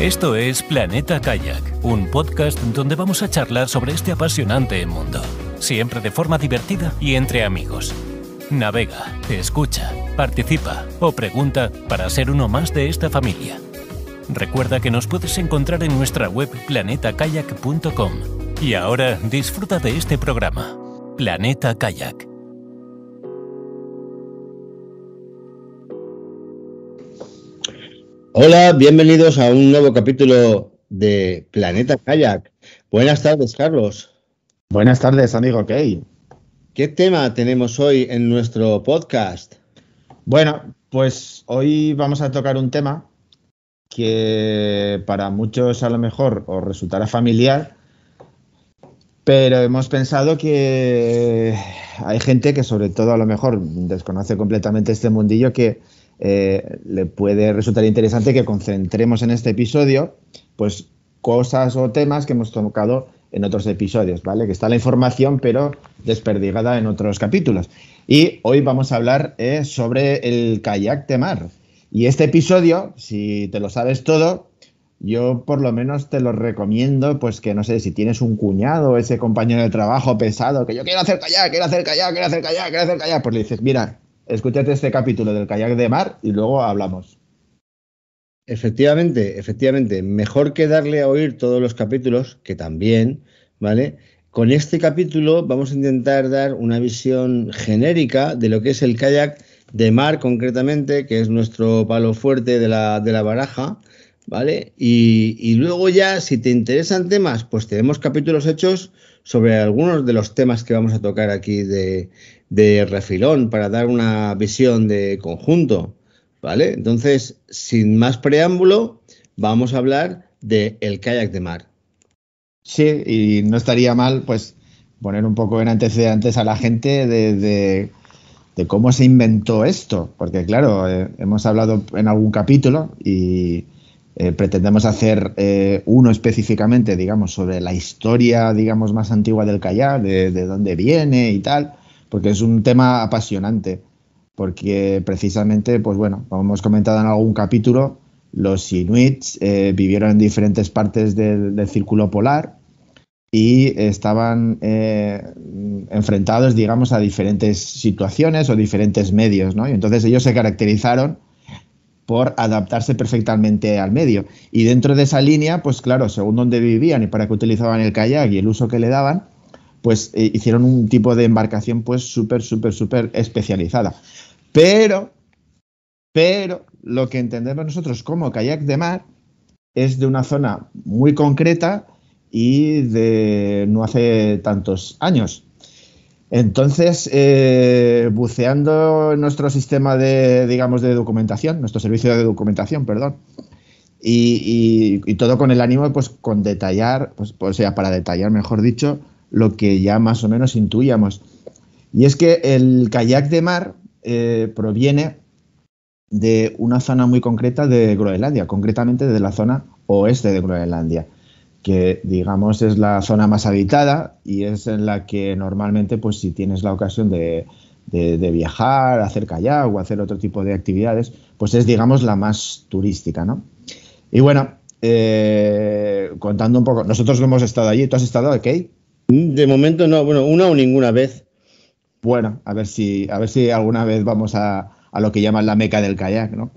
Esto es Planeta Kayak, un podcast donde vamos a charlar sobre este apasionante mundo, siempre de forma divertida y entre amigos. Navega, escucha, participa o pregunta para ser uno más de esta familia. Recuerda que nos puedes encontrar en nuestra web planetakayak.com. Y ahora disfruta de este programa, Planeta Kayak. Hola, bienvenidos a un nuevo capítulo de Planeta Kayak. Buenas tardes, Carlos. Buenas tardes, amigo Key. ¿Qué tema tenemos hoy en nuestro podcast? Bueno, pues hoy vamos a tocar un tema que para muchos a lo mejor os resultará familiar, pero hemos pensado que hay gente que sobre todo a lo mejor desconoce completamente este mundillo que eh, le puede resultar interesante que concentremos en este episodio, pues cosas o temas que hemos tocado en otros episodios, ¿vale? Que está la información, pero desperdigada en otros capítulos. Y hoy vamos a hablar eh, sobre el kayak de mar. Y este episodio, si te lo sabes todo, yo por lo menos te lo recomiendo, pues que no sé, si tienes un cuñado, o ese compañero de trabajo pesado, que yo quiero hacer kayak, quiero hacer kayak, quiero hacer kayak, quiero hacer kayak, pues le dices, mira, escúchate este capítulo del kayak de mar y luego hablamos. Efectivamente, efectivamente. Mejor que darle a oír todos los capítulos, que también, ¿vale? Con este capítulo vamos a intentar dar una visión genérica de lo que es el kayak de mar concretamente, que es nuestro palo fuerte de la, baraja, ¿vale? Y, y, luego ya, si te interesan temas, pues tenemos capítulos hechos sobre algunos de los temas que vamos a tocar aquí de, de refilón para dar una visión de conjunto, ¿vale? Entonces, sin más preámbulo, vamos a hablar del el kayak de mar. Sí, y no estaría mal, pues, poner un poco en antecedentes a la gente de, cómo se inventó esto, porque claro, eh, hemos hablado en algún capítulo y eh, pretendemos hacer eh, uno específicamente, digamos, sobre la historia, digamos, más antigua del kayak, de dónde viene y tal porque es un tema apasionante, porque precisamente, pues bueno, como hemos comentado en algún capítulo, los inuits eh, vivieron en diferentes partes del, círculo polar y estaban eh, enfrentados, digamos, a diferentes situaciones o diferentes medios, ¿no? Y entonces ellos se caracterizaron por adaptarse perfectamente al medio. Y dentro de esa línea, pues claro, según dónde vivían y para qué utilizaban el kayak y el uso que le daban, pues eh, hicieron un tipo de embarcación pues súper, súper, súper especializada. Pero, pero lo que entendemos nosotros como kayak de mar es de una zona muy concreta y de no hace tantos años. Entonces, eh, buceando nuestro sistema de, digamos, de documentación, nuestro servicio de documentación, perdón, y, todo con el ánimo, pues, con detallar, pues, o sea, para detallar, mejor dicho, lo que ya más o menos intuíamos. Y es que el kayak de mar eh, proviene de una zona muy concreta de Groenlandia, concretamente de la zona oeste de Groenlandia, que digamos es la zona más habitada y es en la que normalmente, pues si tienes la ocasión de, de, viajar, hacer kayak o hacer otro tipo de actividades, pues es digamos la más turística, ¿no? Y bueno, eh, contando un poco, nosotros hemos estado allí, ¿tú has estado, aquí? De momento no, bueno, una o ninguna vez. Bueno, a ver si, a ver si alguna vez vamos a, lo que llaman la meca del kayak, ¿no?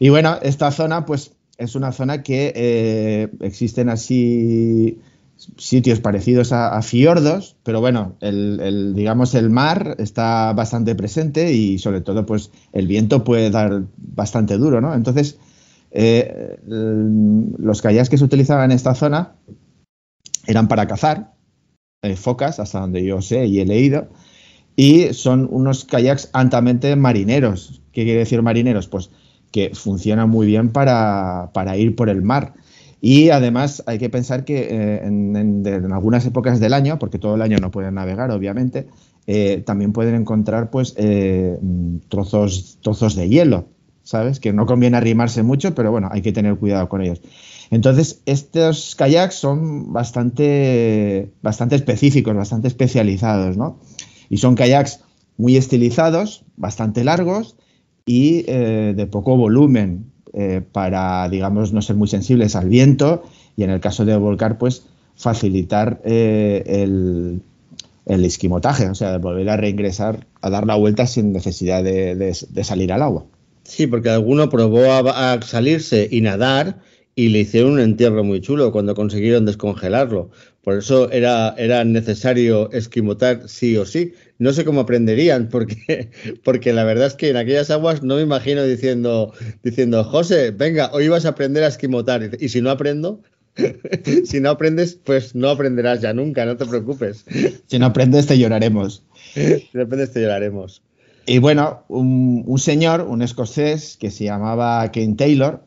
Y bueno, esta zona, pues, es una zona que eh, existen así sitios parecidos a, fiordos, pero bueno, el, el, digamos el mar está bastante presente y sobre todo pues el viento puede dar bastante duro, ¿no? Entonces, eh, los kayaks que se utilizaban en esta zona eran para cazar, eh, focas, hasta donde yo sé y he leído, y son unos kayaks altamente marineros. ¿Qué quiere decir marineros? Pues que funcionan muy bien para, ir por el mar. Y además hay que pensar que eh, en, algunas épocas del año, porque todo el año no pueden navegar, obviamente, eh, también pueden encontrar pues trozos, trozos de hielo, ¿sabes? Que no conviene arrimarse mucho, pero bueno, hay que tener cuidado con ellos. Entonces, estos kayaks son bastante, específicos, bastante especializados, ¿no? Y son kayaks muy estilizados, bastante largos y eh, de poco volumen eh, para, digamos, no ser muy sensibles al viento y en el caso de volcar, pues facilitar eh, el, esquimotaje, o sea, volver a reingresar, a dar la vuelta sin necesidad de, salir al agua. Sí, porque alguno probó a, salirse y nadar y le hicieron un entierro muy chulo cuando consiguieron descongelarlo. Por eso era, era necesario esquimotar sí o sí. No sé cómo aprenderían, porque, porque la verdad es que en aquellas aguas no me imagino diciendo, diciendo José, venga, hoy vas a aprender a esquimotar. Y si no aprendo, si no aprendes, pues no aprenderás ya nunca, no te preocupes. Si no aprendes, te lloraremos. si no aprendes, te lloraremos. Y bueno, un, un señor, un escocés que se llamaba Ken Taylor,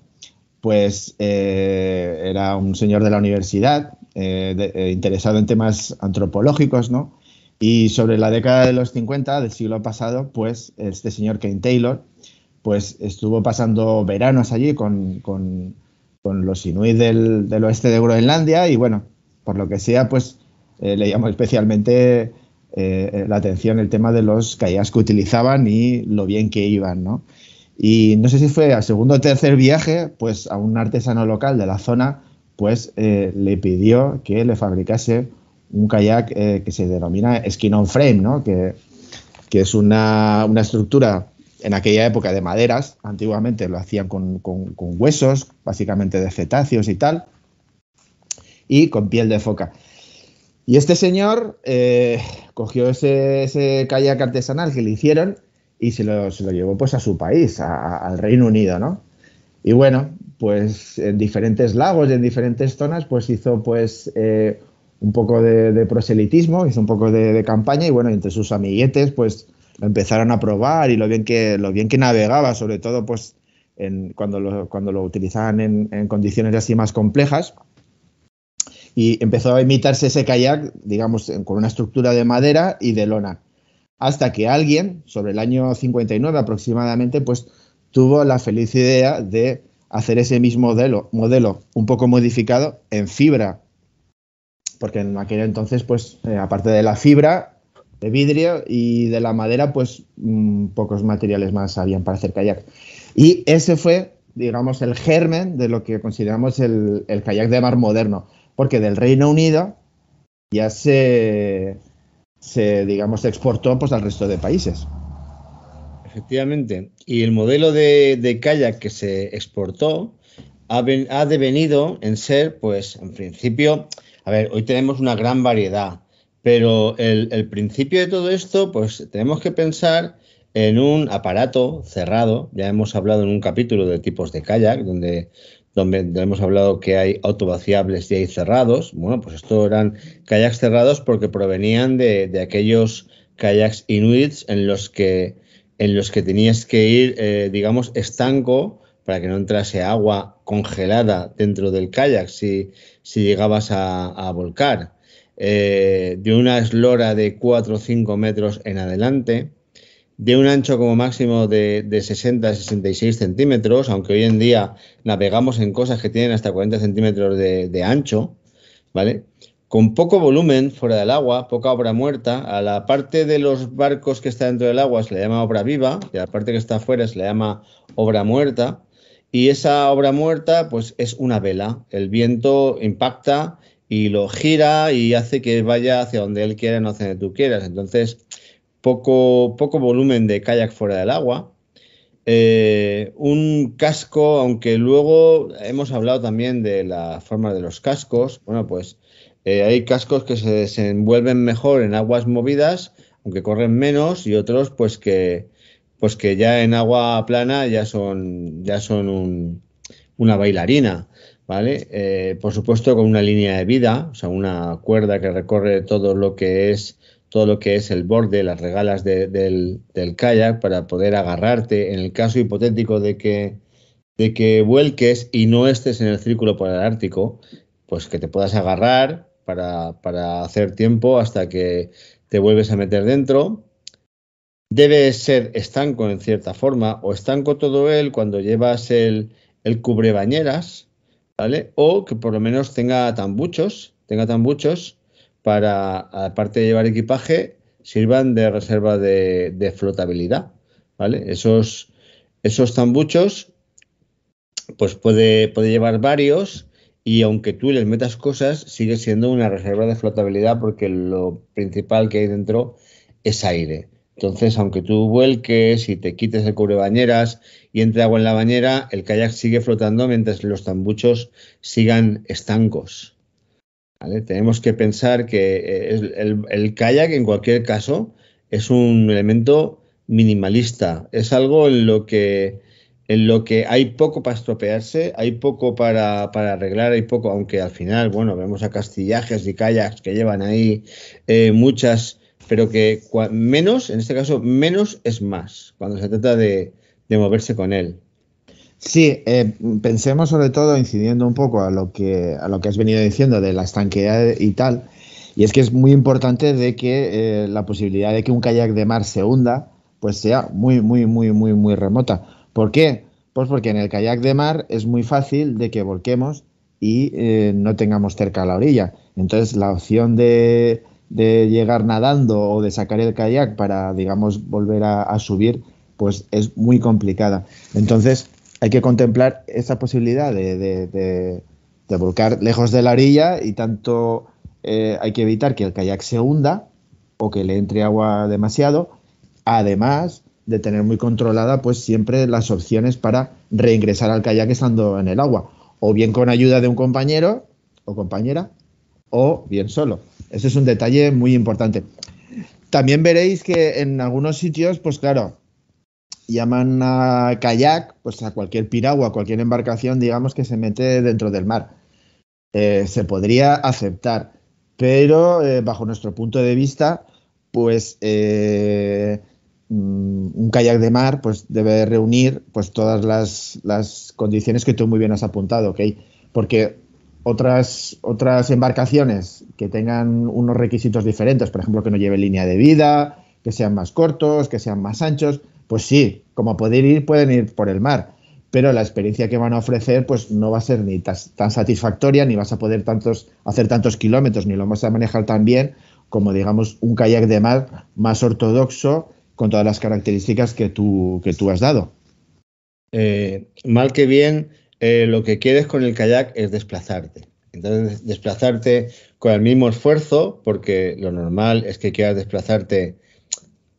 pues eh, era un señor de la universidad eh, eh, interesado en temas antropológicos, ¿no? Y sobre la década de los 50 del siglo pasado, pues este señor Kane Taylor, pues estuvo pasando veranos allí con, los inuit del, oeste de Groenlandia y bueno, por lo que sea, pues le llamó especialmente la atención el tema de los kayaks que utilizaban y lo bien que iban, ¿no? Y no sé si fue al segundo o tercer viaje, pues a un artesano local de la zona, pues eh, le pidió que le fabricase un kayak eh, que se denomina skin on frame, que, es una, estructura en aquella época de maderas, antiguamente lo hacían con, huesos, básicamente de cetáceos y tal, y con piel de foca. Y este señor eh, cogió ese, kayak artesanal que le hicieron y se lo, se lo llevó pues a su país, a, al Reino Unido, ¿no? Y bueno, pues en diferentes lagos y en diferentes zonas pues hizo pues eh, un poco de, proselitismo, hizo un poco de, de, campaña y bueno, entre sus amiguetes pues lo empezaron a probar y lo bien que, lo bien que navegaba, sobre todo pues en, cuando, lo, cuando lo utilizaban en, en condiciones así más complejas y empezó a imitarse ese kayak, digamos, con una estructura de madera y de lona hasta que alguien, sobre el año 59 aproximadamente, pues tuvo la feliz idea de hacer ese mismo modelo, modelo un poco modificado en fibra, porque en aquel entonces, pues eh, aparte de la fibra, de vidrio y de la madera, pues mm, pocos materiales más habían para hacer kayak. Y ese fue, digamos, el germen de lo que consideramos el, el kayak de mar moderno, porque del Reino Unido ya se se, digamos, se exportó pues, al resto de países. Efectivamente. Y el modelo de, kayak que se exportó ha, devenido en ser, pues, en principio, a ver, hoy tenemos una gran variedad, pero el, el principio de todo esto, pues, tenemos que pensar en un aparato cerrado. Ya hemos hablado en un capítulo de tipos de kayak, donde donde hemos hablado que hay autovaciables y hay cerrados. Bueno, pues estos eran kayaks cerrados porque provenían de, aquellos kayaks inuits en los que, en los que tenías que ir, eh, digamos, estanco para que no entrase agua congelada dentro del kayak si, llegabas a, volcar. Eh, de una eslora de 4 o 5 metros en adelante, de un ancho como máximo de, 60 66 centímetros, aunque hoy en día navegamos en cosas que tienen hasta 40 centímetros de, de ancho, ¿vale? Con poco volumen fuera del agua, poca obra muerta, a la parte de los barcos que está dentro del agua se le llama obra viva y a la parte que está afuera se le llama obra muerta. Y esa obra muerta, pues es una vela. El viento impacta y lo gira y hace que vaya hacia donde él quiera, no hacia donde tú quieras. Entonces, poco, poco volumen de kayak fuera del agua. Eh, un casco, aunque luego hemos hablado también de la forma de los cascos, bueno, pues eh, hay cascos que se desenvuelven mejor en aguas movidas, aunque corren menos, y otros pues que, pues que ya en agua plana ya son, ya son una bailarina, ¿vale? Eh, por supuesto con una línea de vida, o sea, una cuerda que recorre todo lo que es todo lo que es el borde, las regalas del, kayak para poder agarrarte en el caso hipotético de que, de que vuelques y no estés en el círculo polar ártico, pues que te puedas agarrar para, para hacer tiempo hasta que te vuelves a meter dentro. Debe ser estanco en cierta forma, o estanco todo él cuando llevas el, el cubrebañeras, ¿vale? O que por lo menos tenga tambuchos, tenga tambuchos para, aparte de llevar equipaje, sirvan de reserva de, flotabilidad. ¿vale? Esos, esos tambuchos, pues puede, puede llevar varios y aunque tú les metas cosas, sigue siendo una reserva de flotabilidad porque lo principal que hay dentro es aire. Entonces, aunque tú vuelques y te quites el cubrebañeras bañeras y entre agua en la bañera, el kayak sigue flotando mientras los tambuchos sigan estancos. Tenemos que pensar que eh, el, el, kayak, en cualquier caso, es un elemento minimalista. Es algo en lo que, en lo que hay poco para estropearse, hay poco para, arreglar, hay poco, aunque al final, bueno, vemos a castillajes y kayaks que llevan ahí eh, muchas, pero que menos, en este caso, menos es más cuando se trata de moverse con él. Sí, eh, pensemos sobre todo incidiendo un poco a lo que a lo que has venido diciendo de la estanqueidad y tal, y es que es muy importante de que eh, la posibilidad de que un kayak de mar se hunda, pues sea muy muy muy muy muy remota. ¿Por qué? Pues porque en el kayak de mar es muy fácil de que volquemos y eh, no tengamos cerca la orilla. Entonces la opción de, llegar nadando o de sacar el kayak para, digamos, volver a, a subir, pues es muy complicada. Entonces hay que contemplar esa posibilidad de, volcar lejos de la orilla y tanto eh, hay que evitar que el kayak se hunda o que le entre agua demasiado, además de tener muy controlada pues siempre las opciones para reingresar al kayak estando en el agua, o bien con ayuda de un compañero o compañera, o bien solo. Ese es un detalle muy importante. También veréis que en algunos sitios, pues claro, llaman a kayak, pues a cualquier piragua, a cualquier embarcación, digamos, que se mete dentro del mar. Eh, se podría aceptar, pero eh, bajo nuestro punto de vista, pues eh, mm, un kayak de mar pues debe reunir pues todas las, condiciones que tú muy bien has apuntado, ¿ok? Porque otras, otras embarcaciones que tengan unos requisitos diferentes, por ejemplo, que no lleve línea de vida, que sean más cortos, que sean más anchos, pues sí, como pueden ir, pueden ir por el mar, pero la experiencia que van a ofrecer pues no va a ser ni tan, satisfactoria, ni vas a poder tantos, hacer tantos kilómetros, ni lo vas a manejar tan bien como digamos un kayak de mar más ortodoxo con todas las características que tú, has dado. Eh, mal que bien, eh, lo que quieres con el kayak es desplazarte. Entonces, desplazarte con el mismo esfuerzo, porque lo normal es que quieras desplazarte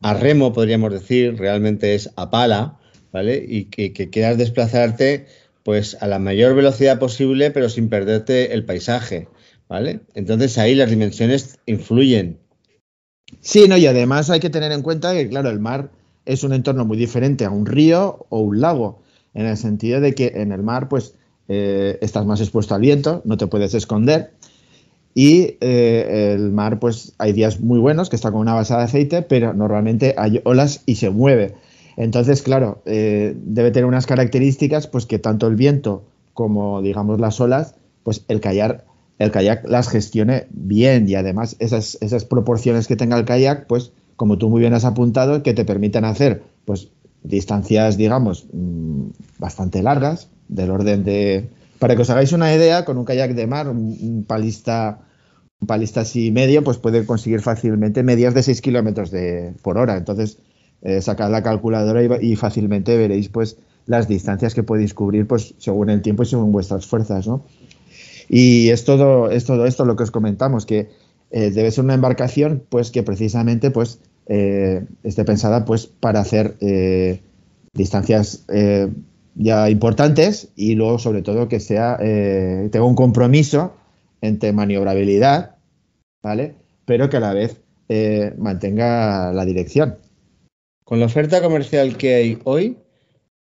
a remo, podríamos decir, realmente es a pala, ¿vale? Y que, quieras desplazarte pues a la mayor velocidad posible, pero sin perderte el paisaje, ¿vale? Entonces ahí las dimensiones influyen. Sí, no, y además hay que tener en cuenta que, claro, el mar es un entorno muy diferente a un río o un lago, en el sentido de que en el mar, pues, eh, estás más expuesto al viento, no te puedes esconder, y eh, el mar, pues hay días muy buenos que está con una base de aceite, pero normalmente hay olas y se mueve. Entonces, claro, eh, debe tener unas características, pues que tanto el viento como, digamos, las olas, pues el kayak, el kayak las gestione bien y además esas, esas proporciones que tenga el kayak, pues como tú muy bien has apuntado, que te permitan hacer, pues distancias, digamos, mm, bastante largas, del orden de... Para que os hagáis una idea, con un kayak de mar, un, palista palistas y medio, pues puede conseguir fácilmente medias de 6 kilómetros por hora. Entonces, eh, sacad la calculadora y, fácilmente veréis pues las distancias que podéis cubrir pues según el tiempo y según vuestras fuerzas, Y es todo, es todo esto lo que os comentamos, que eh, debe ser una embarcación pues que precisamente pues eh, esté pensada pues para hacer distancias ya importantes y luego sobre todo que sea tenga un compromiso entre maniobrabilidad, ¿vale? Pero que a la vez eh, mantenga la dirección. Con la oferta comercial que hay hoy,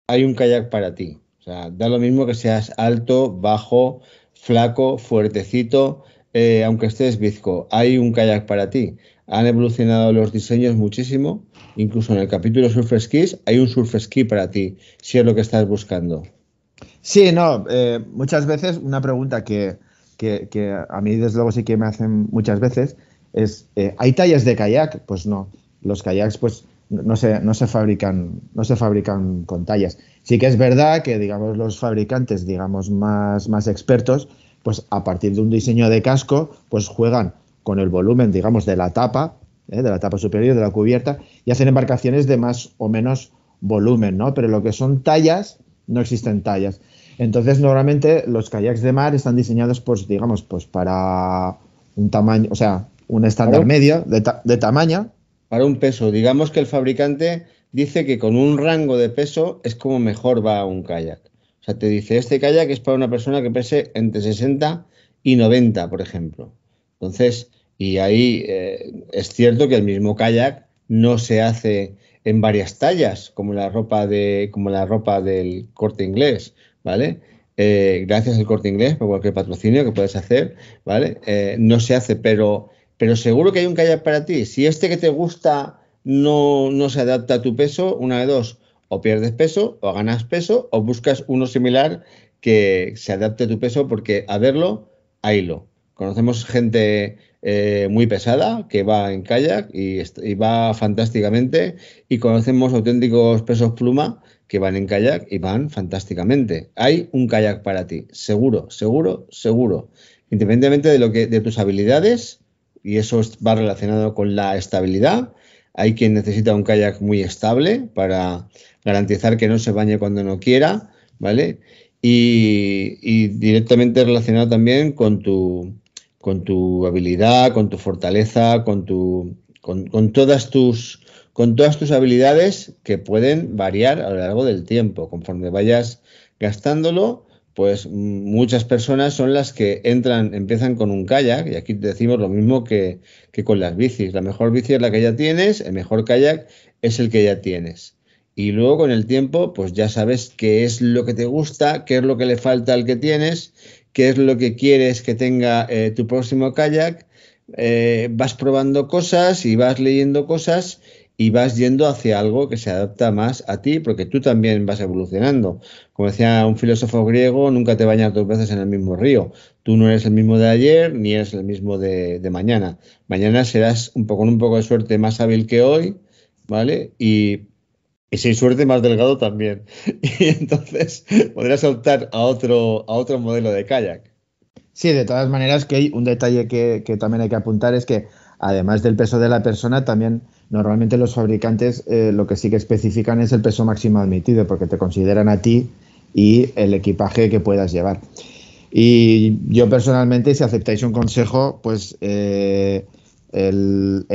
hay un kayak para ti. O sea, da lo mismo que seas alto, bajo, flaco, fuertecito, eh, aunque estés bizco. Hay un kayak para ti. Han evolucionado los diseños muchísimo. Incluso en el capítulo Surf Skis hay un Surf Ski para ti, si es lo que estás buscando. Sí, no. Eh, muchas veces una pregunta que, que, a mí desde luego sí que me hacen muchas veces, es, eh, ¿hay tallas de kayak? Pues no, los kayaks pues no se, no se, fabrican, no se fabrican con tallas. Sí que es verdad que, digamos, los fabricantes, digamos, más, más expertos, pues a partir de un diseño de casco, pues juegan con el volumen, digamos, de la tapa, eh, de la tapa superior, de la cubierta, y hacen embarcaciones de más o menos volumen, ¿no? Pero lo que son tallas, no existen tallas. Entonces, normalmente los kayaks de mar están diseñados, pues, digamos, pues para un tamaño, o sea, un estándar medio de, de, tamaño. Para un peso. Digamos que el fabricante dice que con un rango de peso es como mejor va un kayak. O sea, te dice, este kayak es para una persona que pese entre 60 y 90, por ejemplo. Entonces, y ahí eh, es cierto que el mismo kayak no se hace en varias tallas, como la ropa de, como la ropa del corte inglés. ¿vale? Eh, gracias al corte inglés por cualquier patrocinio que puedes hacer, ¿vale? Eh, no se hace, pero, pero seguro que hay un kayak para ti. Si este que te gusta no, no se adapta a tu peso, una de dos, o pierdes peso, o ganas peso, o buscas uno similar que se adapte a tu peso, porque a verlo, lo. Conocemos gente eh, muy pesada que va en kayak y va fantásticamente, y conocemos auténticos pesos pluma que van en kayak y van fantásticamente. Hay un kayak para ti, seguro, seguro, seguro. Independientemente de lo que de tus habilidades y eso va relacionado con la estabilidad. Hay quien necesita un kayak muy estable para garantizar que no se bañe cuando no quiera, ¿vale? Y, directamente relacionado también con tu, con tu habilidad, con tu fortaleza, con, tu, con todas tus con todas tus habilidades que pueden variar a lo largo del tiempo. Conforme vayas gastándolo, pues mm, muchas personas son las que entran, empiezan con un kayak, y aquí decimos lo mismo que, con las bicis. La mejor bici es la que ya tienes, el mejor kayak es el que ya tienes. Y luego con el tiempo, pues ya sabes qué es lo que te gusta, qué es lo que le falta al que tienes, qué es lo que quieres que tenga eh, tu próximo kayak. Eh, vas probando cosas y vas leyendo cosas y vas yendo hacia algo que se adapta más a ti, porque tú también vas evolucionando. Como decía un filósofo griego, nunca te bañas dos veces en el mismo río. Tú no eres el mismo de ayer ni eres el mismo de, mañana. Mañana serás un poco, con un poco de suerte más hábil que hoy, ¿vale? Y, sin suerte más delgado también. Y entonces podrás optar a otro, a otro modelo de kayak. Sí, de todas maneras que hay un detalle que, que también hay que apuntar es que además del peso de la persona también Normalmente los fabricantes eh, lo que sí que especifican es el peso máximo admitido, porque te consideran a ti y el equipaje que puedas llevar. Y yo personalmente, si aceptáis un consejo, pues eh, el,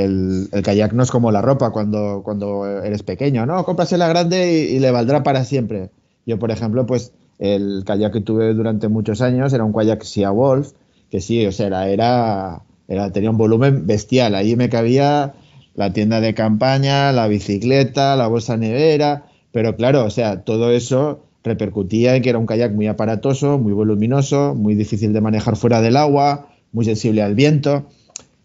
kayak no es como la ropa cuando, cuando eres pequeño, ¿no? Cómprase la grande y, le valdrá para siempre. Yo, por ejemplo, pues el kayak que tuve durante muchos años era un kayak Sea Wolf, que sí, o sea, era, era, tenía un volumen bestial. Ahí me cabía la tienda de campaña, la bicicleta, la bolsa nevera, pero claro, o sea, todo eso repercutía en que era un kayak muy aparatoso, muy voluminoso, muy difícil de manejar fuera del agua, muy sensible al viento.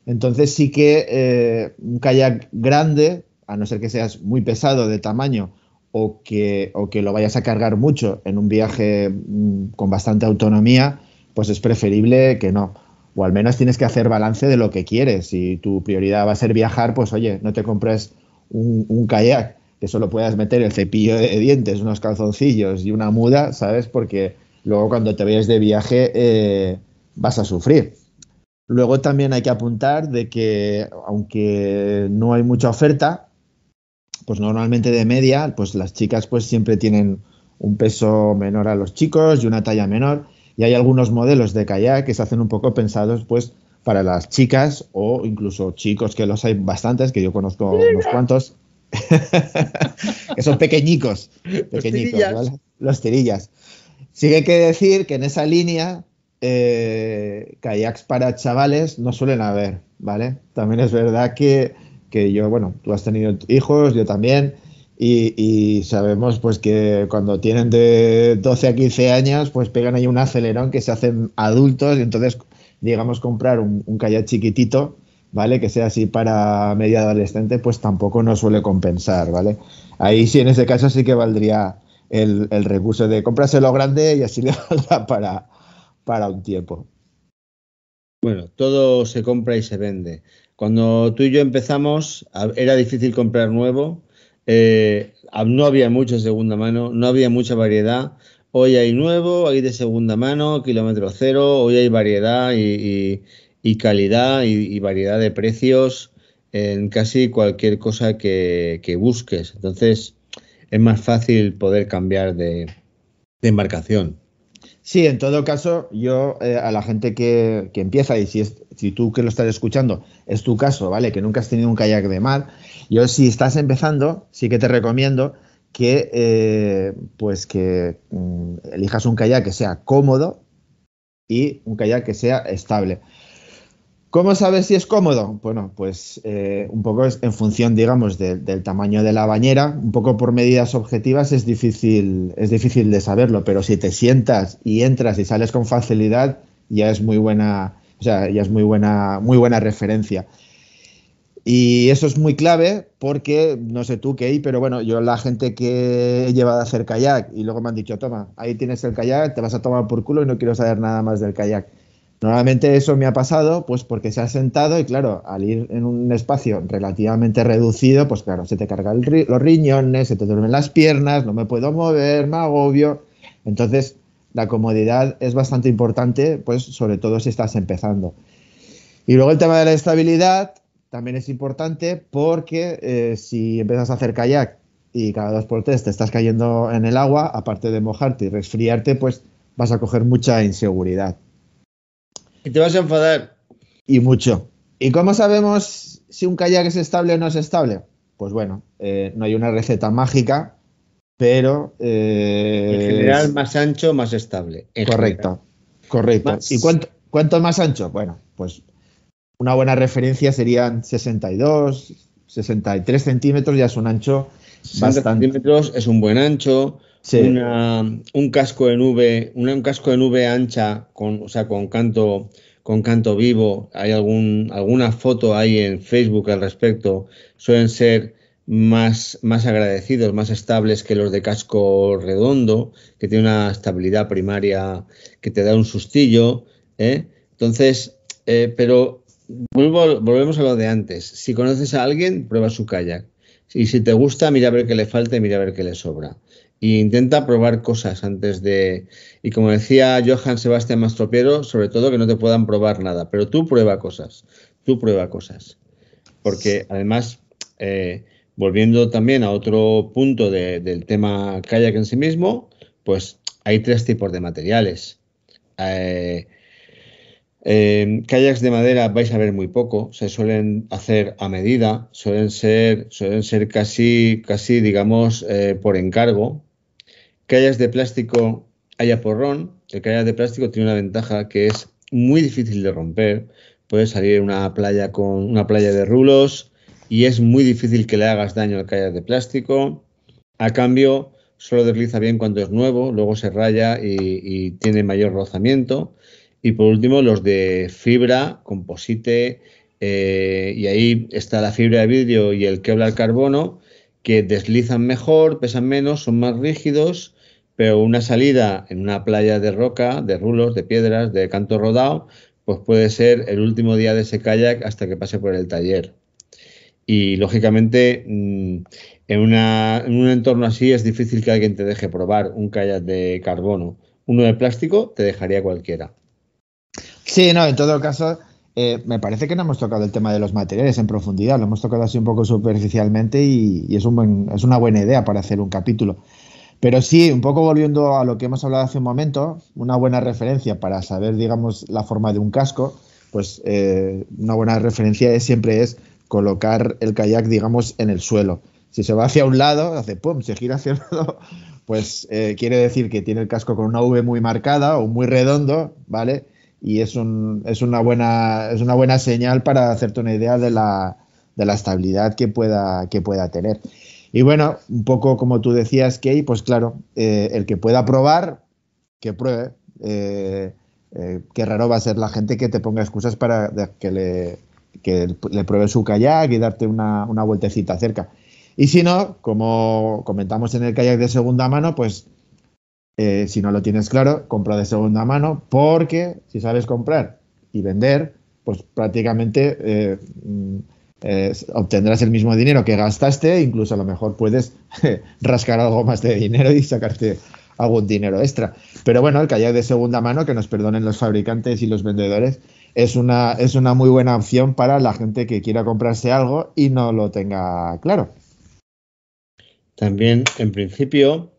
Entonces sí que eh, un kayak grande, a no ser que seas muy pesado de tamaño o que, o que lo vayas a cargar mucho en un viaje mm, con bastante autonomía, pues es preferible que no o al menos tienes que hacer balance de lo que quieres. Si tu prioridad va a ser viajar, pues oye, no te compres un, kayak que solo puedas meter el cepillo de dientes, unos calzoncillos y una muda, ¿sabes? Porque luego cuando te vayas de viaje eh, vas a sufrir. Luego también hay que apuntar de que aunque no hay mucha oferta, pues normalmente de media, pues las chicas pues siempre tienen un peso menor a los chicos y una talla menor. Y hay algunos modelos de kayak que se hacen un poco pensados, pues, para las chicas o incluso chicos, que los hay bastantes, que yo conozco unos cuantos, que son pequeñicos, pequeñicos, los tirillas. ¿vale? Los tirillas. Sí que hay que decir que en esa línea, eh, kayaks para chavales no suelen haber, ¿vale? También es verdad que, que yo, bueno, tú has tenido hijos, yo también, y, sabemos pues que cuando tienen de 12 a 15 años, pues pegan ahí un acelerón que se hacen adultos y entonces, digamos, comprar un, un kayak chiquitito, ¿vale? Que sea así para media adolescente, pues tampoco nos suele compensar, ¿vale? Ahí sí, en ese caso sí que valdría el, recurso de cómpraselo grande y así le valdrá para, para un tiempo. Bueno, todo se compra y se vende. Cuando tú y yo empezamos, era difícil comprar nuevo eh, no había mucho segunda mano, no había mucha variedad. Hoy hay nuevo, hay de segunda mano, kilómetro cero, hoy hay variedad y, calidad y, variedad de precios en casi cualquier cosa que, busques. Entonces es más fácil poder cambiar de embarcación. Sí, en todo caso, yo eh, a la gente que, que empieza, y si, si tú que lo estás escuchando es tu caso, ¿vale? Que nunca has tenido un kayak de mar, yo si estás empezando, sí que te recomiendo que, eh, pues que mm, elijas un kayak que sea cómodo y un kayak que sea estable. ¿Cómo sabes si es cómodo? Bueno, pues eh, un poco es en función, digamos, del tamaño de la bañera, un poco por medidas objetivas es difícil, es difícil de saberlo, pero si te sientas y entras y sales con facilidad, ya es muy buena, o sea, ya es muy buena, muy buena referencia. Y eso es muy clave porque, no sé tú, qué pero bueno, yo la gente que he llevado a hacer kayak y luego me han dicho, toma, ahí tienes el kayak, te vas a tomar por culo y no quiero saber nada más del kayak Normalmente eso me ha pasado, pues porque se ha sentado y claro, al ir en un espacio relativamente reducido, pues claro, se te cargan los riñones, se te duermen las piernas, no me puedo mover, me agobio. Entonces, la comodidad es bastante importante, pues sobre todo si estás empezando. Y luego el tema de la estabilidad también es importante porque eh, si empiezas a hacer kayak y cada dos por tres te estás cayendo en el agua, aparte de mojarte y resfriarte, pues vas a coger mucha inseguridad. Y te vas a enfadar. Y mucho. ¿Y cómo sabemos si un kayak es estable o no es estable? Pues bueno, eh, no hay una receta mágica, pero... Eh, en general, más ancho, más estable. Correcto, correcto. ¿Y cuánto, cuánto más ancho? Bueno, pues una buena referencia serían 62, 63 centímetros, ya es un ancho bastante. centímetros es un buen ancho un casco de nube, un casco de nube ancha, con, o sea, con canto, con canto vivo. Hay algún, alguna foto ahí en Facebook al respecto. Suelen ser más, agradecidos, más estables que los de casco redondo, que tiene una estabilidad primaria que te da un sustillo. ¿eh? Entonces, eh, pero volvemos a lo de antes. Si conoces a alguien, prueba su kayak. Y si te gusta, mira a ver qué le falta y mira a ver qué le sobra. Y intenta probar cosas antes de... Y como decía Johan Sebastián Mastropiero, sobre todo que no te puedan probar nada, pero tú prueba cosas, tú prueba cosas. Porque además, eh, volviendo también a otro punto del tema kayak en sí mismo, pues hay tres tipos de materiales. Eh, eh, kayaks de madera vais a ver muy poco, se suelen hacer a medida, suelen ser, suelen ser casi, casi digamos, por encargo, Callas de plástico haya porrón. El haya de plástico tiene una ventaja que es muy difícil de romper. Puede salir una playa con una playa de rulos y es muy difícil que le hagas daño al kayak de plástico. A cambio, solo desliza bien cuando es nuevo, luego se raya y, tiene mayor rozamiento. Y por último, los de fibra, composite, eh, y ahí está la fibra de vidrio y el al carbono, que deslizan mejor, pesan menos, son más rígidos, pero una salida en una playa de roca, de rulos, de piedras, de canto rodado, pues puede ser el último día de ese kayak hasta que pase por el taller. Y lógicamente, mm, en, un entorno así es difícil que alguien te deje probar un kayak de carbono. Uno de plástico te dejaría cualquiera. Sí, no, en todo caso, eh, me parece que no hemos tocado el tema de los materiales en profundidad, lo hemos tocado así un poco superficialmente y, es, es una buena idea para hacer un capítulo. Pero sí, un poco volviendo a lo que hemos hablado hace un momento, una buena referencia para saber, digamos, la forma de un casco, pues eh, una buena referencia siempre es colocar el kayak, digamos, en el suelo. Si se va hacia un lado, hace pum, se gira hacia el lado, pues eh, quiere decir que tiene el casco con una V muy marcada o muy redondo, ¿vale? y es, una buena, es una buena señal para hacerte una idea de la, estabilidad que pueda, que pueda tener. Y bueno, un poco como tú decías, Key, pues claro, eh, el que pueda probar, que pruebe. Eh, eh, qué raro va a ser la gente que te ponga excusas para que le, le pruebe su kayak y darte una, una vueltecita cerca. Y si no, como comentamos en el kayak de segunda mano, pues eh, si no lo tienes claro, compra de segunda mano, porque si sabes comprar y vender, pues prácticamente eh, mm, eh, obtendrás el mismo dinero que gastaste, incluso a lo mejor puedes rascar algo más de dinero y sacarte algún dinero extra. Pero bueno, el haya de segunda mano, que nos perdonen los fabricantes y los vendedores, es es una muy buena opción para la gente que quiera comprarse algo y no lo tenga claro. También, en principio,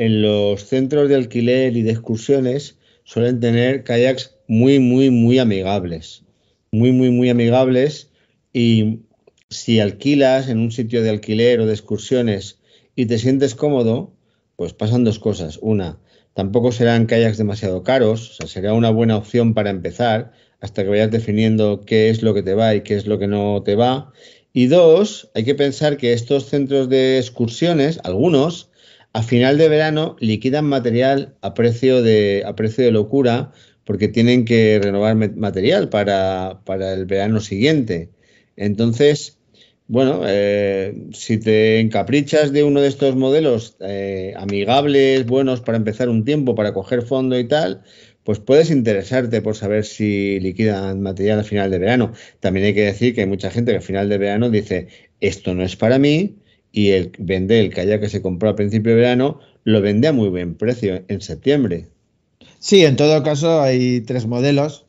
en los centros de alquiler y de excursiones suelen tener kayaks muy, muy, muy amigables. Muy, muy, muy amigables. Y si alquilas en un sitio de alquiler o de excursiones y te sientes cómodo, pues pasan dos cosas. Una, tampoco serán kayaks demasiado caros, o sea, será una buena opción para empezar hasta que vayas definiendo qué es lo que te va y qué es lo que no te va. Y dos, hay que pensar que estos centros de excursiones, algunos, a final de verano liquidan material a precio de, a precio de locura porque tienen que renovar material para, el verano siguiente. Entonces, bueno, eh, si te encaprichas de uno de estos modelos eh, amigables, buenos para empezar un tiempo, para coger fondo y tal, pues puedes interesarte por saber si liquidan material a final de verano. También hay que decir que hay mucha gente que a final de verano dice, esto no es para mí, y el, vende el kayak que se compró a principio de verano, lo vende a muy buen precio en septiembre. Sí, en todo caso hay tres modelos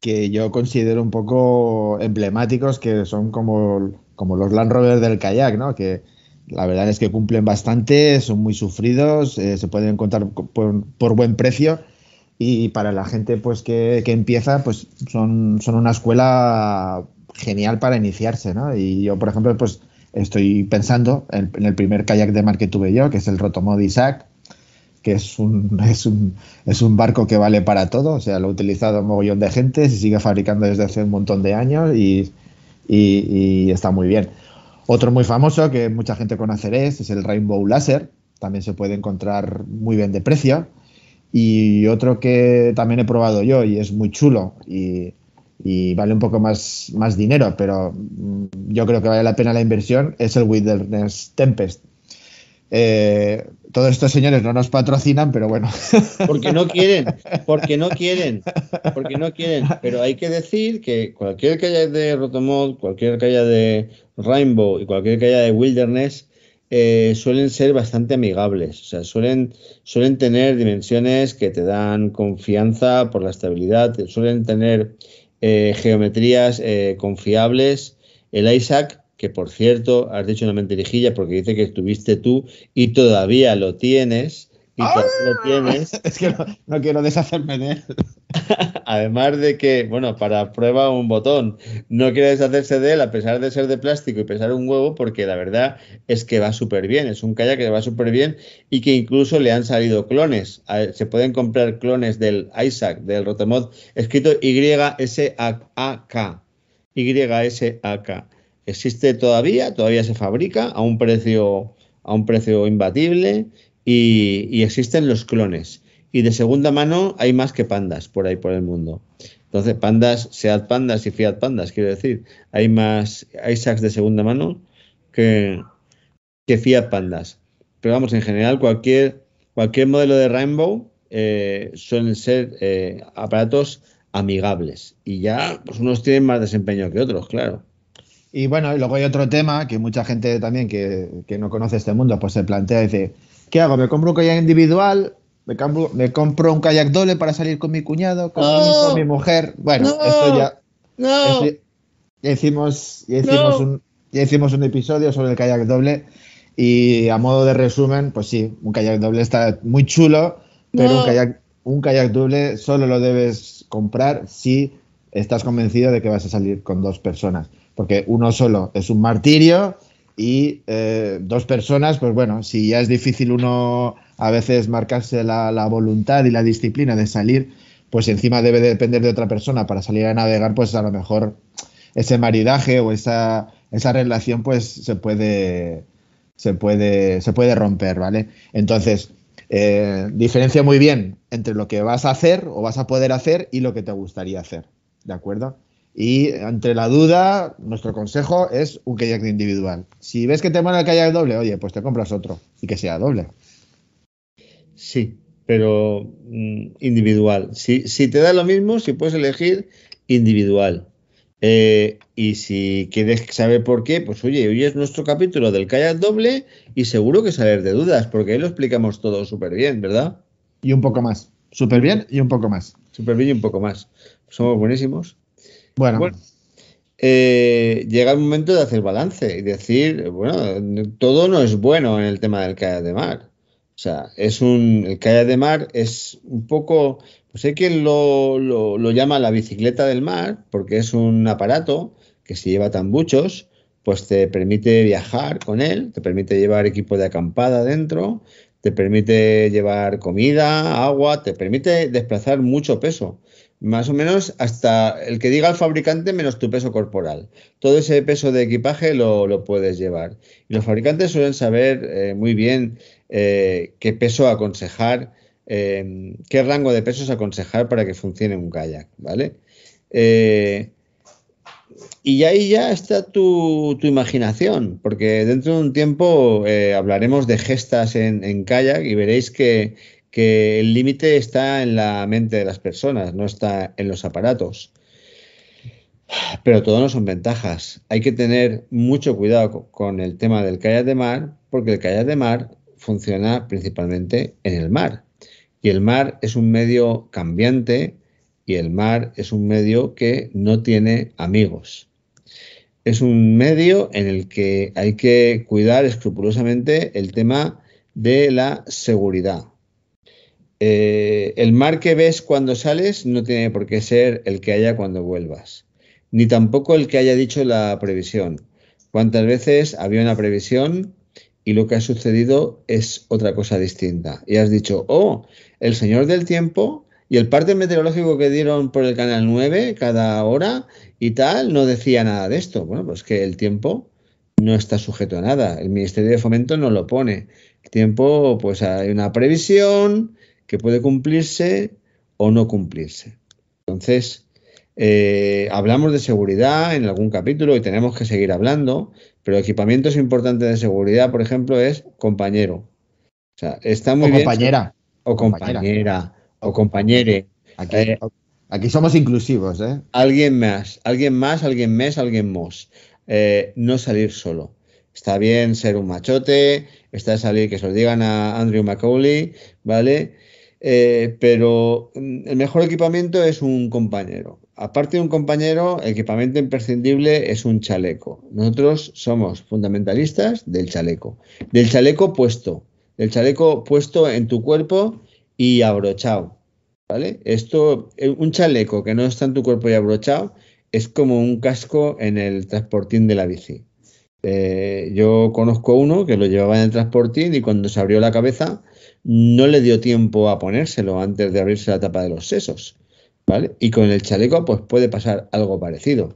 que yo considero un poco emblemáticos, que son como, como los Land Rover del kayak, ¿no? Que la verdad es que cumplen bastante, son muy sufridos, eh, se pueden encontrar por, buen precio y para la gente pues que, empieza, pues son, son una escuela genial para iniciarse, Y yo, por ejemplo, pues estoy pensando en, el primer kayak de mar que tuve yo, que es el Rotomod Isaac, que es un, es un, barco que vale para todo, o sea, lo ha utilizado un mogollón de gente, se sigue fabricando desde hace un montón de años y, está muy bien. Otro muy famoso que mucha gente conoce es, es el Rainbow Laser, también se puede encontrar muy bien de precio. Y otro que también he probado yo y es muy chulo y, y vale un poco más, más dinero, pero mm, yo creo que vale la pena la inversión, es el Wilderness Tempest. Eh, todos estos señores no nos patrocinan, pero bueno. Porque no quieren, porque no quieren, porque no quieren. Pero hay que decir que cualquier que haya de Rotomod, cualquier que de Rainbow y cualquier que haya de Wilderness, eh, suelen ser bastante amigables, o sea, suelen, suelen tener dimensiones que te dan confianza por la estabilidad, suelen tener eh, geometrías eh, confiables. El Isaac, que por cierto, has dicho una mentirijilla porque dice que estuviste tú y todavía lo tienes. Y lo ¡Ah! tienes. Es que no, quiero deshacerme de él. Además de que, bueno, para prueba un botón, no quiere deshacerse de él a pesar de ser de plástico y pesar un huevo, porque la verdad es que va súper bien. Es un kayak que va súper bien y que incluso le han salido clones. Se pueden comprar clones del Isaac, del Rotemod, escrito YSAK. YSAK. Existe todavía, todavía se fabrica a un precio, a un precio imbatible y, existen los clones. Y de segunda mano hay más que pandas por ahí por el mundo. Entonces, pandas, Seat pandas y Fiat pandas, quiero decir, hay más, hay de segunda mano que, que Fiat pandas. Pero vamos, en general, cualquier, cualquier modelo de Rainbow eh, suelen ser eh, aparatos amigables. Y ya, pues unos tienen más desempeño que otros, claro. Y bueno, luego hay otro tema que mucha gente también que, que no conoce este mundo, pues se plantea y dice, ¿Qué hago? ¿Me compro un kayak individual? ¿Me compro, un kayak doble para salir con mi cuñado? ¿Con, mi mujer? Bueno, esto ya. No. ya hicimos, hicimos, un, ya hicimos un episodio sobre el kayak doble. Y a modo de resumen, pues sí, un kayak doble está muy chulo, pero un kayak doble solo lo debes comprar si estás convencido de que vas a salir con dos personas. Porque uno solo es un martirio y eh, dos personas, pues bueno, si ya es difícil uno a veces marcarse la, voluntad y la disciplina de salir, pues encima debe depender de otra persona para salir a navegar, pues a lo mejor ese maridaje o esa, esa relación pues se puede, se puede, se puede romper, ¿vale? Entonces, eh, diferencia muy bien entre lo que vas a hacer o vas a poder hacer y lo que te gustaría hacer, ¿de acuerdo? Y entre la duda, nuestro consejo es un kayak individual. Si ves que te mola el kayak doble, oye, pues te compras otro y que sea doble. Sí, pero mm, individual. Si, te da lo mismo, si puedes elegir individual. Eh, y si quieres saber por qué, pues oye, hoy es nuestro capítulo del kayak doble y seguro que saber de dudas, porque ahí lo explicamos todo súper bien, ¿verdad? Y un poco más. Súper bien y un poco más. Súper bien y un poco más. Somos buenísimos. Bueno. Eh, llega el momento de hacer balance y decir, bueno, todo no es bueno en el tema del kayak de mar. O sea, es un, el kayak de mar es un poco, pues hay quien lo, lo, lo llama la bicicleta del mar, porque es un aparato que si lleva tan muchos, pues te permite viajar con él, te permite llevar equipo de acampada dentro, te permite llevar comida, agua, te permite desplazar mucho peso. Más o menos hasta el que diga el fabricante menos tu peso corporal. Todo ese peso de equipaje lo, lo puedes llevar. Y los fabricantes suelen saber eh, muy bien eh, qué peso aconsejar, em, qué rango de pesos aconsejar para que funcione un kayak, ¿vale? Eh, y ahí ya está tu, tu, imaginación, porque dentro de un tiempo hablaremos de gestas en kayak y veréis que que el límite está en la mente de las personas, no está en los aparatos. Pero todo no son ventajas. Hay que tener mucho cuidado con el tema del kayak de mar, porque el kayak de mar funciona principalmente en el mar. Y el mar es un medio cambiante y el mar es un medio que no tiene amigos. Es un medio en el que hay que cuidar escrupulosamente el tema de la seguridad. Eh, el mar que ves cuando sales no tiene por qué ser el que haya cuando vuelvas, ni tampoco el que haya dicho la previsión. ¿Cuántas veces había una previsión y lo que ha sucedido es otra cosa distinta? Y has dicho, oh, el señor del tiempo y el parte meteorológico que dieron por el canal 9 cada hora y tal no decía nada de esto. Bueno, pues que el tiempo no está sujeto a nada. El Ministerio de Fomento no lo pone. El tiempo, pues hay una previsión, que puede cumplirse o no cumplirse. Entonces, eh, hablamos de seguridad en algún capítulo y tenemos que seguir hablando, pero equipamientos importantes de seguridad, por ejemplo, es compañero. O sea, Compañera. O compañera, O compañere. Eh, aquí, somos inclusivos, ¿eh? Alguien más, alguien más, alguien más, alguien más. Eh, no salir solo. Está bien ser un machote, está salir que se lo digan a Andrew McCauley, ¿vale? Eh, pero mm, el mejor equipamiento es un compañero. Aparte de un compañero, el equipamiento imprescindible es un chaleco. Nosotros somos fundamentalistas del chaleco. Del chaleco puesto. Del chaleco puesto en tu cuerpo y abrochado. ¿Vale? Esto, eh, un chaleco que no está en tu cuerpo y abrochado, es como un casco en el transportín de la bici. Eh, yo conozco uno que lo llevaba en el y cuando se abrió la cabeza no le dio tiempo a ponérselo antes de abrirse la tapa de los sesos. ¿vale? Y con el chaleco pues puede pasar algo parecido.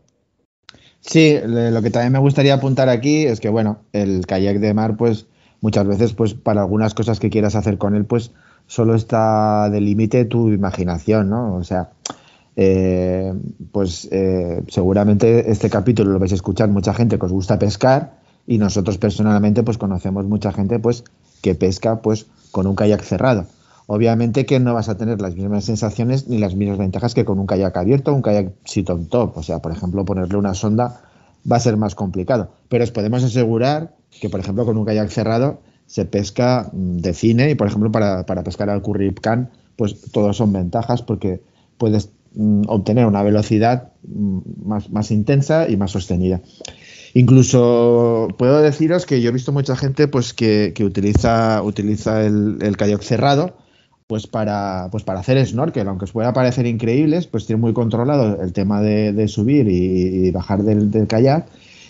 Sí, lo que también me gustaría apuntar aquí es que, bueno, el kayak de mar, pues muchas veces, pues para algunas cosas que quieras hacer con él, pues solo está del límite tu imaginación, ¿no? O sea, eh, pues eh, seguramente este capítulo lo vais a escuchar mucha gente que os gusta pescar y nosotros personalmente pues conocemos mucha gente pues que pesca pues con un kayak cerrado. Obviamente que no vas a tener las mismas sensaciones ni las mismas ventajas que con un kayak abierto, un kayak sit on top, o sea, por ejemplo, ponerle una sonda va a ser más complicado, pero os podemos asegurar que por ejemplo con un kayak cerrado se pesca mm, de cine y por ejemplo para, pescar al curry can pues todas son ventajas porque puedes Mm, obtener una velocidad mm, más, intensa y más sostenida. Incluso puedo deciros que yo he visto mucha gente pues, que, utiliza, utiliza el, kayak cerrado pues para, pues para hacer snorkel, aunque os pueda parecer increíbles, pues tiene muy controlado el tema de, subir y, bajar del, kayak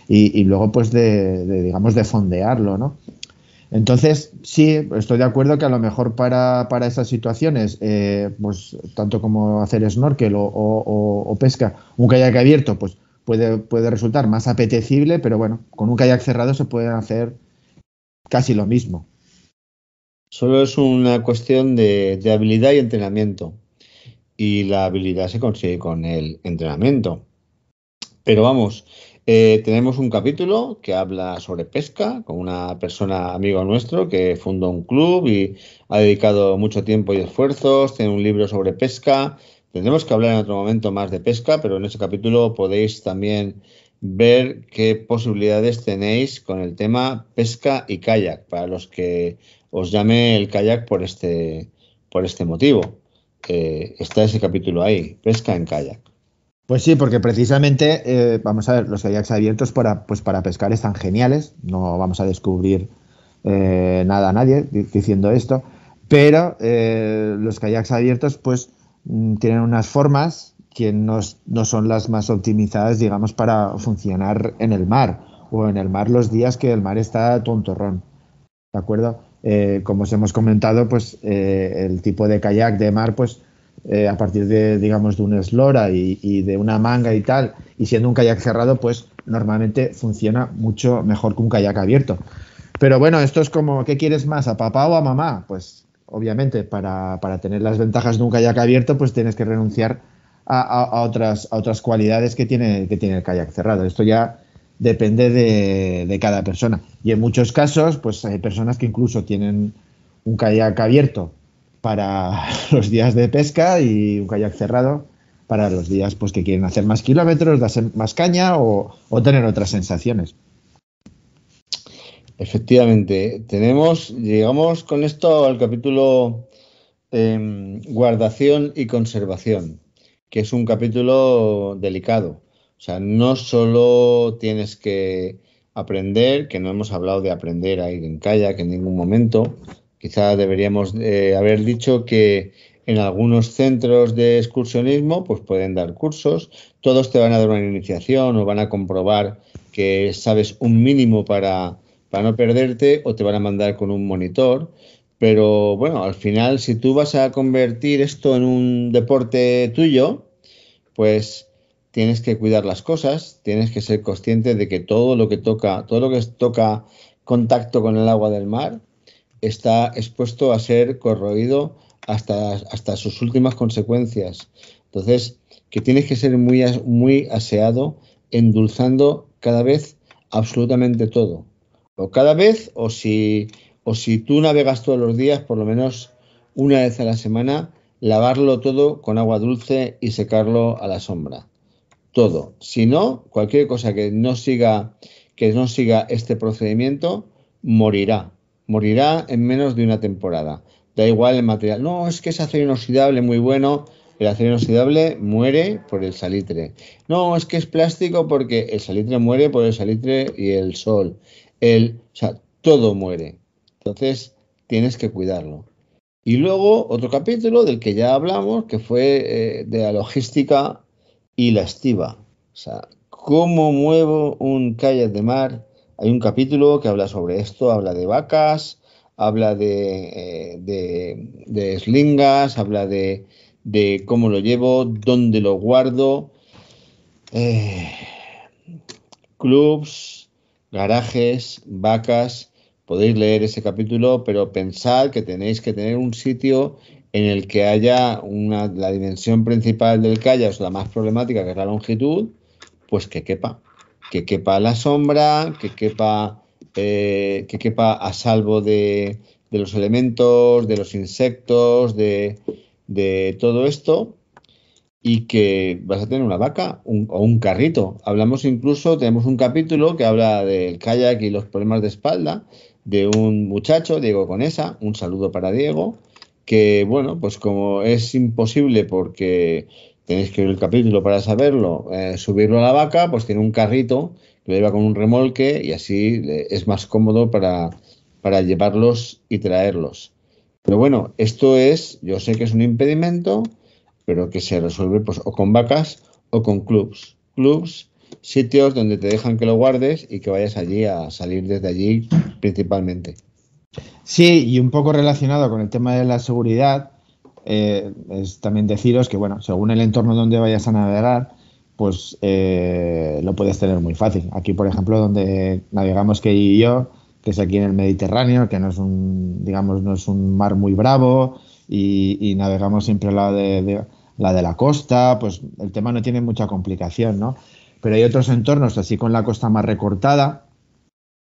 y, luego pues de, de, digamos, de fondearlo, ¿no? Entonces, sí, estoy de acuerdo que a lo mejor para, esas situaciones, eh, pues tanto como hacer snorkel o, pesca, un kayak abierto, pues puede, puede resultar más apetecible, pero bueno, con un kayak cerrado se puede hacer casi lo mismo. Solo es una cuestión de habilidad y entrenamiento. Y la habilidad se consigue con el entrenamiento. Pero vamos, eh, tenemos un capítulo que habla sobre pesca con una persona amigo nuestro que fundó un club y ha dedicado mucho tiempo y esfuerzos. Tiene un libro sobre pesca. Tendremos que hablar en otro momento más de pesca, pero en ese capítulo podéis también ver qué posibilidades tenéis con el tema pesca y kayak para los que os llame el kayak por este, por este motivo. Eh, está ese capítulo ahí, pesca en kayak. Pues sí, porque precisamente, eh, vamos a ver, los kayaks abiertos para, pues para pescar están geniales, no vamos a descubrir eh, nada a nadie diciendo esto, pero eh, los kayaks abiertos pues mm, tienen unas formas que no, no, son las más optimizadas, digamos, para funcionar en el mar o en el mar los días que el mar está tontorrón, ¿de acuerdo? como os hemos comentado, pues el tipo de kayak de mar, pues eh, a partir de, digamos, de una eslora y, de una manga y tal, y siendo un kayak cerrado, pues normalmente funciona mucho mejor que un kayak abierto. Pero bueno, esto es como, ¿qué quieres más, a papá o a mamá? Pues obviamente, para, tener las ventajas de un kayak abierto, pues tienes que renunciar a, otras, otras cualidades que tiene, que tiene el kayak cerrado. Esto ya depende de cada persona. Y en muchos casos, pues hay personas que incluso tienen un kayak abierto para los días de pesca y un kayak cerrado para los días pues, que quieren hacer más kilómetros, hacer más caña o, tener otras sensaciones. Efectivamente, ¿eh? tenemos, llegamos con esto al capítulo em, guardación y conservación, que es un capítulo delicado. O sea, no solo tienes que aprender, que no hemos hablado de aprender a ir en kayak en ningún momento, Quizá deberíamos eh, haber dicho que en algunos centros de excursionismo pues pueden dar cursos, todos te van a dar una iniciación o van a comprobar que sabes un mínimo para, para no perderte o te van a mandar con un monitor. Pero bueno, al final, si tú vas a convertir esto en un deporte tuyo, pues tienes que cuidar las cosas, tienes que ser consciente de que todo lo que toca, todo lo que toca contacto con el agua del mar, está expuesto a ser corroído hasta, hasta sus últimas consecuencias. Entonces, que tienes que ser muy, muy aseado, endulzando cada vez absolutamente todo. O cada vez, o si, o si tú navegas todos los días, por lo menos una vez a la semana, lavarlo todo con agua dulce y secarlo a la sombra. Todo. Si no, cualquier cosa que no siga, que no siga este procedimiento morirá morirá en menos de una temporada. Da igual el material. No, es que es acero inoxidable muy bueno. El acero inoxidable muere por el salitre. No, es que es plástico porque el salitre muere por el salitre y el sol. El, o sea, todo muere. Entonces tienes que cuidarlo. Y luego otro capítulo del que ya hablamos, que fue eh, de la logística y la estiva. O sea, cómo muevo un kayak de mar hay un capítulo que habla sobre esto, habla de vacas, habla de, eh, slingas, habla de, cómo lo llevo, dónde lo guardo, eh, clubs, garajes, vacas. Podéis leer ese capítulo, pero pensad que tenéis que tener un sitio en el que haya la dimensión principal del kayak, la más problemática, que es la longitud, pues que quepa que quepa la sombra, que quepa, eh, que quepa a salvo de, los elementos, de los insectos, de, todo esto, y que vas a tener una vaca o un carrito. Hablamos incluso, tenemos un capítulo que habla del kayak y los problemas de espalda de un muchacho, Diego Conesa, un saludo para Diego, que bueno, pues como es imposible porque tenéis que ir el capítulo para saberlo, eh, subirlo a la vaca, pues tiene un carrito que lo lleva con un remolque y así es más cómodo para, llevarlos y traerlos. Pero bueno, esto es, yo sé que es un impedimento, pero que se resuelve pues, o con vacas o con clubs. Clubs, sitios donde te dejan que lo guardes y que vayas allí a salir desde allí principalmente. Sí, y un poco relacionado con el tema de la seguridad, eh, es también deciros que, bueno, según el entorno donde vayas a navegar, pues eh, lo puedes tener muy fácil. Aquí, por ejemplo, donde navegamos que y yo, que es aquí en el Mediterráneo, que no es un, digamos, no es un mar muy bravo y, navegamos siempre la lado de, la de la costa, pues el tema no tiene mucha complicación, ¿no? Pero hay otros entornos, así con la costa más recortada,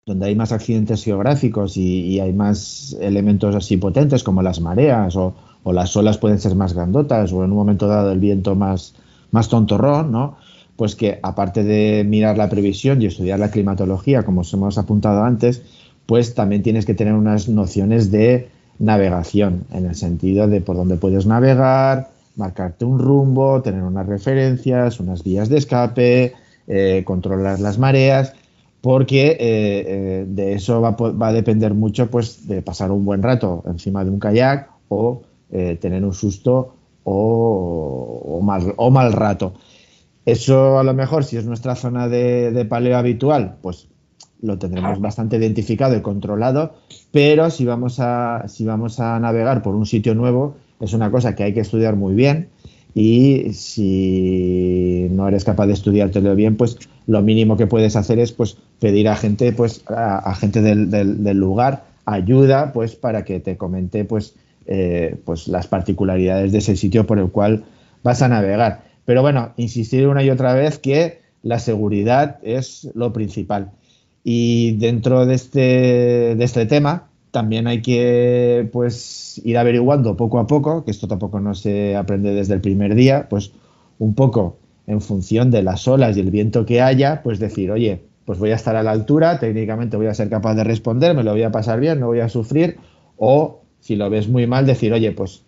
donde hay más accidentes geográficos y, y hay más elementos así potentes como las mareas o, o las olas pueden ser más grandotas o en un momento dado el viento más, más tontorrón, ¿no? Pues que aparte de mirar la previsión y estudiar la climatología, como os hemos apuntado antes, pues también tienes que tener unas nociones de navegación, en el sentido de por dónde puedes navegar, marcarte un rumbo, tener unas referencias, unas vías de escape, eh, controlar las mareas, porque eh, eh, de eso va, va, a depender mucho pues, de pasar un buen rato encima de un kayak o eh, tener un susto o, mal, rato. Eso a lo mejor, si es nuestra zona de, paleo habitual, pues lo tendremos bastante identificado y controlado, pero si vamos, a, si vamos a navegar por un sitio nuevo, es una cosa que hay que estudiar muy bien y si no eres capaz de estudiártelo bien, pues lo mínimo que puedes hacer es pues, pedir a gente, pues, a, gente del, del, lugar ayuda pues, para que te comente pues, eh, pues las particularidades de ese sitio por el cual vas a navegar. Pero bueno, insistir una y otra vez que la seguridad es lo principal. Y dentro de este, de este tema también hay que pues ir averiguando poco a poco, que esto tampoco no se aprende desde el primer día, pues un poco en función de las olas y el viento que haya, pues decir, oye, pues voy a estar a la altura, técnicamente voy a ser capaz de responder, me lo voy a pasar bien, no voy a sufrir, o si lo ves muy mal, decir, oye, pues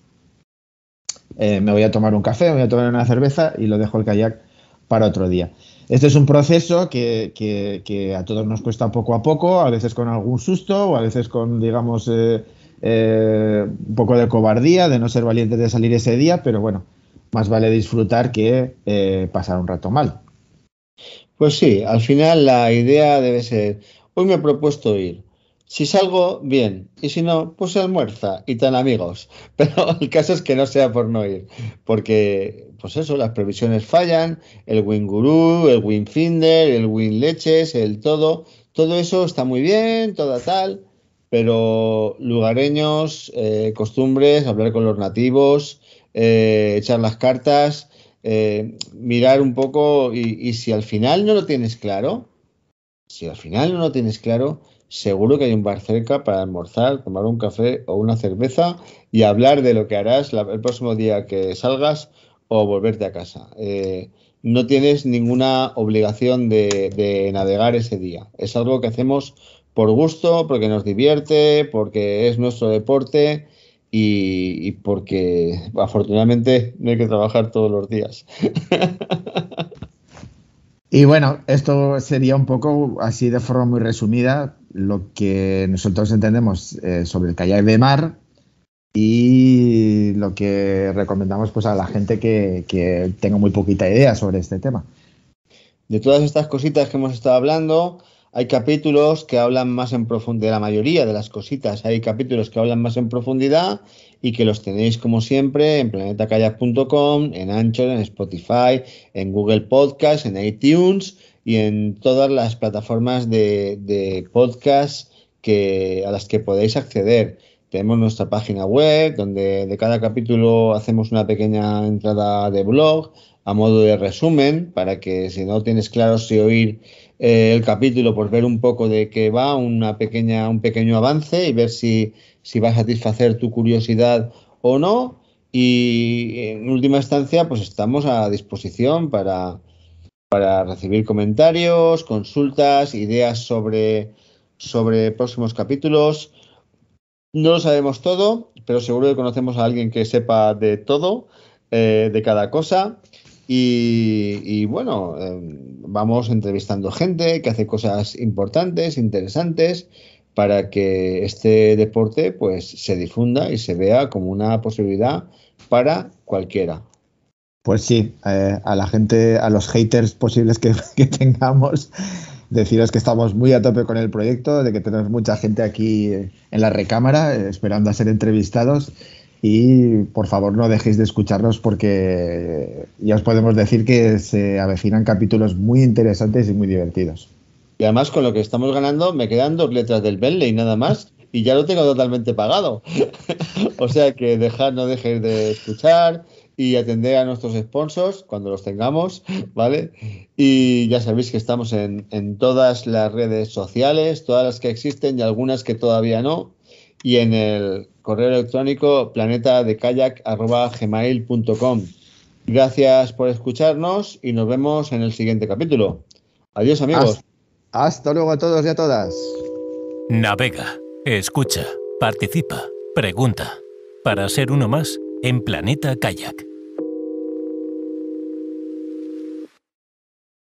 eh, me voy a tomar un café, me voy a tomar una cerveza y lo dejo el kayak para otro día. Este es un proceso que, a todos nos cuesta poco a poco, a veces con algún susto o a veces con, digamos, eh, eh, un poco de cobardía, de no ser valiente de salir ese día, pero bueno, más vale disfrutar que pasar un rato mal. Pues sí, al final la idea debe ser, hoy me he propuesto ir, si salgo, bien. Y si no, pues almuerza y tan amigos. Pero el caso es que no sea por no ir. Porque, pues eso, las previsiones fallan. El Winguru, el Winfinder, el leches, el todo. Todo eso está muy bien, toda tal. Pero lugareños, eh, costumbres, hablar con los nativos, eh, echar las cartas, eh, mirar un poco. y si al final no lo tienes claro, si al final no lo tienes claro, Seguro que hay un bar cerca para almorzar, tomar un café o una cerveza y hablar de lo que harás el próximo día que salgas o volverte a casa. Eh, no tienes ninguna obligación de, navegar ese día. Es algo que hacemos por gusto, porque nos divierte, porque es nuestro deporte y, porque afortunadamente no hay que trabajar todos los días. Y bueno, esto sería un poco así de forma muy resumida, lo que nosotros entendemos eh, sobre el kayak de mar y lo que recomendamos pues, a la gente que, tenga muy poquita idea sobre este tema. De todas estas cositas que hemos estado hablando, hay capítulos que hablan más en profundidad, la mayoría de las cositas, hay capítulos que hablan más en profundidad y que los tenéis como siempre en planetacayak.com, en Anchor, en Spotify, en Google Podcast, en iTunes y en todas las plataformas de, podcast que, a las que podéis acceder. Tenemos nuestra página web donde de cada capítulo hacemos una pequeña entrada de blog a modo de resumen para que si no tienes claro si oír eh, el capítulo, pues ver un poco de qué va, una pequeña, un pequeño avance y ver si, si va a satisfacer tu curiosidad o no. Y en última instancia, pues estamos a disposición para, para recibir comentarios, consultas, ideas sobre, sobre próximos capítulos. No lo sabemos todo, pero seguro que conocemos a alguien que sepa de todo, eh, de cada cosa. Y, bueno, em, vamos entrevistando gente que hace cosas importantes, interesantes, para que este deporte pues se difunda y se vea como una posibilidad para cualquiera pues sí, eh, a la gente, a los haters posibles que, tengamos, deciros que estamos muy a tope con el proyecto, de que tenemos mucha gente aquí en la recámara eh, esperando a ser entrevistados y por favor no dejéis de escucharnos porque ya os podemos decir que se avecinan capítulos muy interesantes y muy divertidos. Y además con lo que estamos ganando me quedan dos letras del Bentley nada más y ya lo tengo totalmente pagado. o sea que dejad, no dejéis de escuchar, y atender a nuestros sponsors cuando los tengamos, ¿vale? Y ya sabéis que estamos en, todas las redes sociales, todas las que existen y algunas que todavía no, y en el correo electrónico planetadecayak.gmail.com. Gracias por escucharnos y nos vemos en el siguiente capítulo. Adiós amigos. Hasta, hasta luego a todos y a todas. Navega, escucha, participa, pregunta. Para ser uno más en Planeta Kayak.